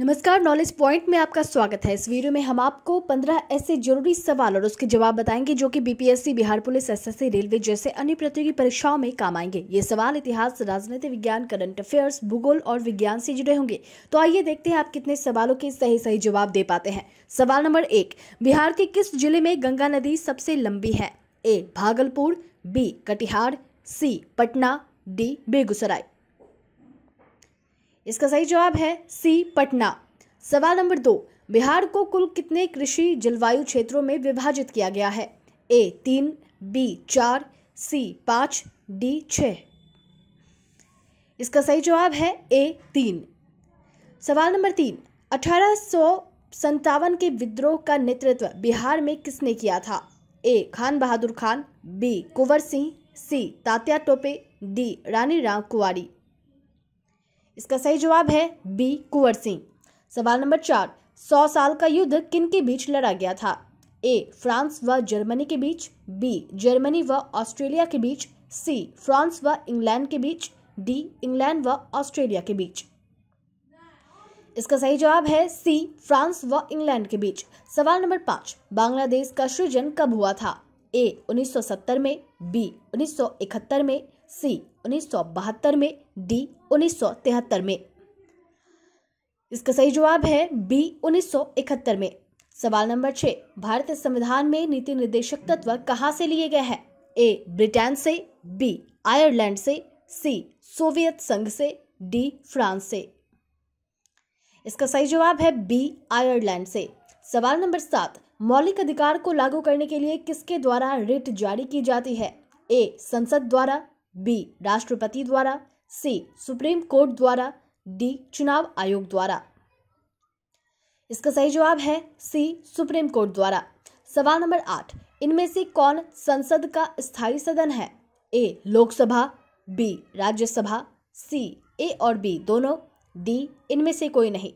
नमस्कार knowledge point में आपका स्वागत है इस वीडियो में हम आपको 15 ऐसे जरूरी सवाल और उसके जवाब बताएंगे जो कि BPSC Bihar police SSC railway जैसे अन्य प्रतियोगी परीक्षाओं में काम आएंगे ये सवाल इतिहास राजनीति विज्ञान करंट अफेयर्स भूगोल और विज्ञान से जुड़े होंगे तो आइए देखते हैं आप कितने सवालों के सही सही जवाब दे पाते हैं सवाल नंबर एक बिहार के किस जिले में गंगा नदी सबसे लंबी है A Bhagalpur B Katihar C Patna D Begusarai इसका सही जवाब है सी पटना सवाल नंबर दो बिहार को कुल कितने कृषि जलवायु क्षेत्रों में विभाजित किया गया है ए तीन बी चार सी पाँच डी छ इसका सही जवाब है ए तीन सवाल नंबर तीन अठारह सौ संतावन के विद्रोह का नेतृत्व बिहार में किसने किया था A Khan Bahadur Khan B Kunwar Singh C Tatya Tope D Rani Ram Kunwari इसका सही जवाब है बी कुंवर सिंह सवाल नंबर चार सौ साल का युद्ध किन के बीच लड़ा गया था ए फ्रांस व जर्मनी के बीच बी जर्मनी व ऑस्ट्रेलिया के बीच सी फ्रांस व इंग्लैंड के बीच डी इंग्लैंड व ऑस्ट्रेलिया के बीच इसका सही जवाब है सी फ्रांस व इंग्लैंड के बीच सवाल नंबर पाँच बांग्लादेश का सृजन कब हुआ था ए 1970 में बी 1971 में सी 1972 में डी 1973 में इसका सही जवाब है बी 1971 में सवाल नंबर छः भारतीय संविधान में नीति निर्देशक तत्व कहाँ से लिए गए हैं ए ब्रिटेन से बी आयरलैंड से सी सोवियत संघ से डी फ्रांस से इसका सही जवाब है बी आयरलैंड से सवाल नंबर सात मौलिक अधिकार को लागू करने के लिए किसके द्वारा रिट जारी की जाती है ए संसद द्वारा बी राष्ट्रपति द्वारा सी सुप्रीम कोर्ट द्वारा डी चुनाव आयोग द्वारा इसका सही जवाब है सी सुप्रीम कोर्ट द्वारा सवाल नंबर आठ इनमें से कौन संसद का स्थायी सदन है A Lok Sabha B Rajya Sabha C A और बी दोनों डी इनमें से कोई नहीं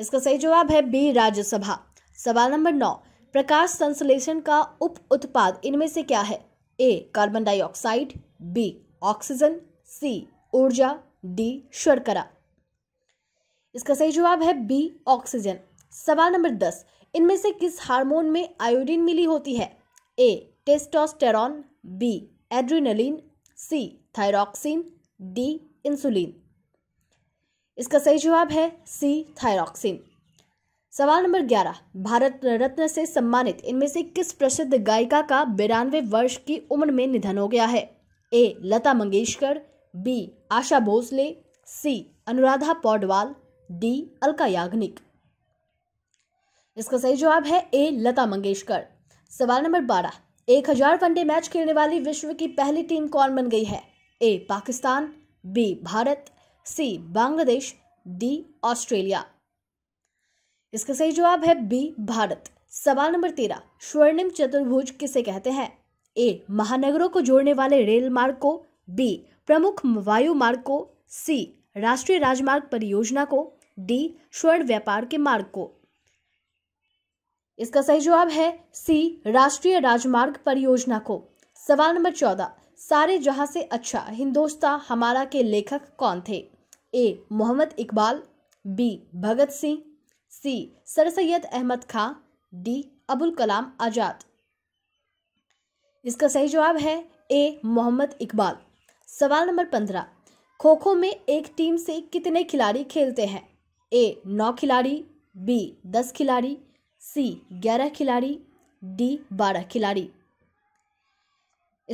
इसका सही जवाब है बी राज्यसभा सवाल नंबर नौ प्रकाश संश्लेषण का उप उत्पाद इनमें से क्या है A carbon dioxide B oxygen C ऊर्जा डी शर्करा इसका सही जवाब है बी ऑक्सीजन सवाल नंबर दस इनमें से किस हार्मोन में आयोडीन मिली होती है A testosterone B adrenaline C thyroxine D insulin इसका सही जवाब है सी थायरोक्सिन सवाल नंबर 11 भारत रत्न से सम्मानित इनमें से किस प्रसिद्ध गायिका का बिरानवे वर्ष की उम्र में निधन हो गया है A Lata Mangeshkar B Asha Bhosle C Anuradha Paudwal D Alka Yagnik इसका सही जवाब है ए लता मंगेशकर सवाल नंबर 12 एक हजार वनडे मैच खेलने वाली विश्व की पहली टीम कौन बन गई है A Pakistan B Bharat C Bangladesh D Australia इसका सही जवाब है बी भारत सवाल नंबर तेरह स्वर्णिम चतुर्भुज किसे कहते हैं ए महानगरों को जोड़ने वाले रेल मार्ग को बी प्रमुख वायु मार्ग को सी राष्ट्रीय राजमार्ग परियोजना को डी स्वर्ण व्यापार के मार्ग को इसका सही जवाब है सी राष्ट्रीय राजमार्ग परियोजना को सवाल नंबर चौदह सारे जहां से अच्छा हिंदोस्तां हमारा के लेखक कौन थे A Mohammad Iqbal B Bhagat Singh C sir Syed Ahmad Khan D Abul Kalam Azad इसका सही जवाब है ए मोहम्मद इकबाल सवाल नंबर पंद्रह खो खो में एक टीम से कितने खिलाड़ी खेलते हैं ए नौ खिलाड़ी बी दस खिलाड़ी सी ग्यारह खिलाड़ी डी बारह खिलाड़ी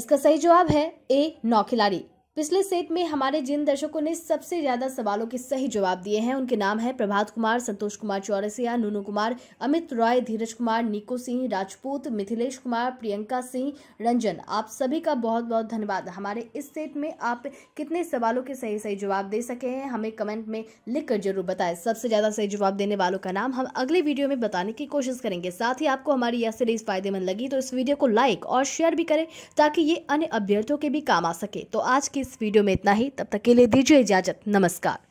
इसका सही जवाब है ए नौ खिलाड़ी पिछले सेट में हमारे जिन दर्शकों ने सबसे ज्यादा सवालों के सही जवाब दिए हैं उनके नाम है प्रभात कुमार संतोष कुमार चौरसिया नूनू कुमार अमित रॉय धीरज कुमार निको सिंह राजपूत मिथिलेश कुमार प्रियंका सिंह रंजन आप सभी का बहुत बहुत धन्यवाद हमारे इस सेट में आप कितने सवालों के सही सही जवाब दे सके हैं हमें कमेंट में लिख जरूर बताएं सबसे ज्यादा सही जवाब देने वालों का नाम हम अगले वीडियो में बताने की कोशिश करेंगे साथ ही आपको हमारी यह सीरीज फायदेमंद लगी तो इस वीडियो को लाइक और शेयर भी करें ताकि ये अन्य अभ्यर्थियों के भी काम आ सके तो आज की इस वीडियो में इतना ही तब तक के लिए दीजिए इजाजत नमस्कार